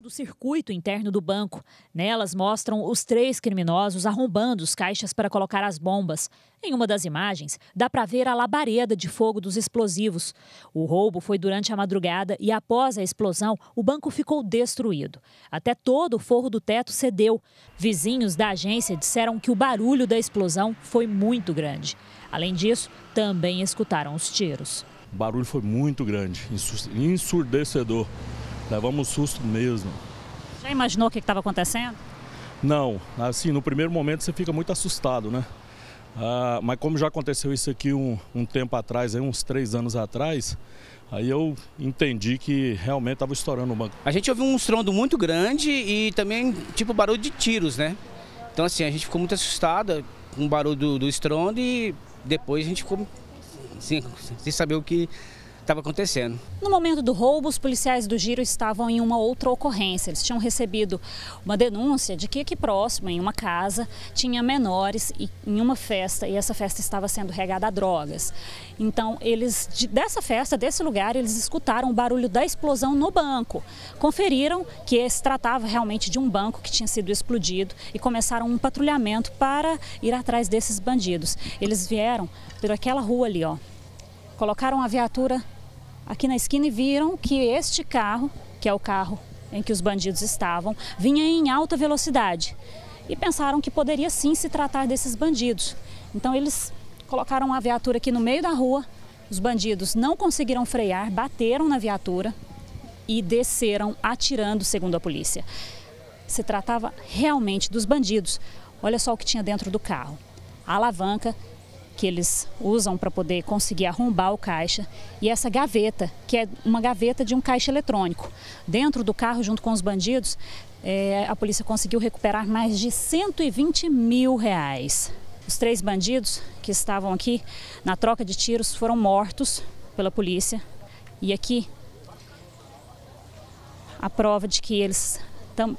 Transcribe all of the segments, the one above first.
do circuito interno do banco. Nelas mostram os três criminosos arrombando os caixas para colocar as bombas. Em uma das imagens, dá para ver a labareda de fogo dos explosivos. O roubo foi durante a madrugada e, após a explosão, o banco ficou destruído. Até todo o forro do teto cedeu. Vizinhos da agência disseram que o barulho da explosão foi muito grande. Além disso, também escutaram os tiros. O barulho foi muito grande, ensurdecedor. Levamos susto mesmo. Já imaginou o que estava acontecendo? Não, assim, no primeiro momento você fica muito assustado, né? Ah, mas como já aconteceu isso aqui um, um tempo atrás, aí, uns três anos atrás, aí eu entendi que realmente estava estourando o banco. A gente ouviu um estrondo muito grande e também tipo barulho de tiros, né? Então assim, a gente ficou muito assustada com o barulho do, do estrondo e depois a gente ficou assim, sem saber o que estava acontecendo. No momento do roubo, os policiais do Giro estavam em uma outra ocorrência. Eles tinham recebido uma denúncia de que aqui próximo, em uma casa, tinha menores e, em uma festa e essa festa estava sendo regada a drogas. Então, eles de, dessa festa, desse lugar, eles escutaram o barulho da explosão no banco. Conferiram que se tratava realmente de um banco que tinha sido explodido e começaram um patrulhamento para ir atrás desses bandidos. Eles vieram por aquela rua ali, ó, colocaram a viatura aqui na esquina e viram que este carro, que é o carro em que os bandidos estavam, vinha em alta velocidade. E pensaram que poderia sim se tratar desses bandidos. Então eles colocaram a viatura aqui no meio da rua, os bandidos não conseguiram frear, bateram na viatura e desceram atirando, segundo a polícia. Se tratava realmente dos bandidos. Olha só o que tinha dentro do carro: a alavanca que eles usam para poder conseguir arrombar o caixa e essa gaveta, que é uma gaveta de um caixa eletrônico. Dentro do carro, junto com os bandidos, é, a polícia conseguiu recuperar mais de 120 mil reais. Os três bandidos que estavam aqui na troca de tiros foram mortos pela polícia. E aqui a prova de que eles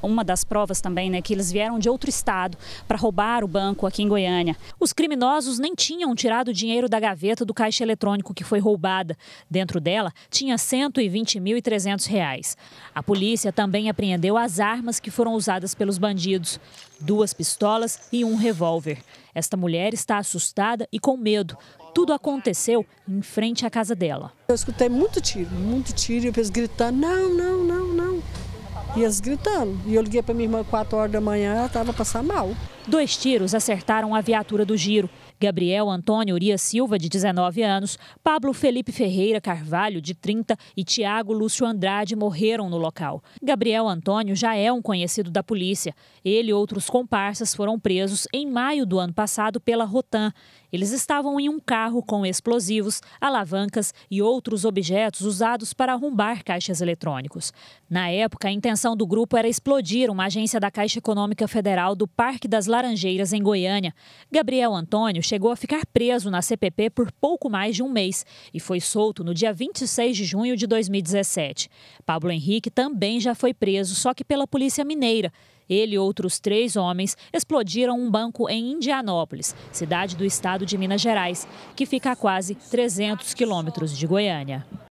uma das provas também, né, que eles vieram de outro estado para roubar o banco aqui em Goiânia. Os criminosos nem tinham tirado o dinheiro da gaveta do caixa eletrônico que foi roubada. Dentro dela tinha 120.300 reais. A polícia também apreendeu as armas que foram usadas pelos bandidos: duas pistolas e um revólver. Esta mulher está assustada e com medo. Tudo aconteceu em frente à casa dela. Eu escutei muito tiro, muito tiro, e eu gritando: não, não, não. E eles gritando. E eu liguei para minha irmã 4 horas da manhã, ela estava passando mal. Dois tiros acertaram a viatura do giro. Gabriel Antônio Urias Silva, de 19 anos, Pablo Felipe Ferreira Carvalho, de 30, e Tiago Lúcio Andrade morreram no local. Gabriel Antônio já é um conhecido da polícia. Ele e outros comparsas foram presos em maio do ano passado pela Rotan eles estavam em um carro com explosivos, alavancas e outros objetos usados para arrombar caixas eletrônicos. Na época, a intenção do grupo era explodir uma agência da Caixa Econômica Federal do Parque das Laranjeiras, em Goiânia. Gabriel Antônio chegou a ficar preso na CPP por pouco mais de um mês e foi solto no dia 26 de junho de 2017. Pablo Henrique também já foi preso, só que pela Polícia Mineira ele e outros três homens explodiram um banco em Indianópolis, cidade do estado de Minas Gerais, que fica a quase 300 quilômetros de Goiânia.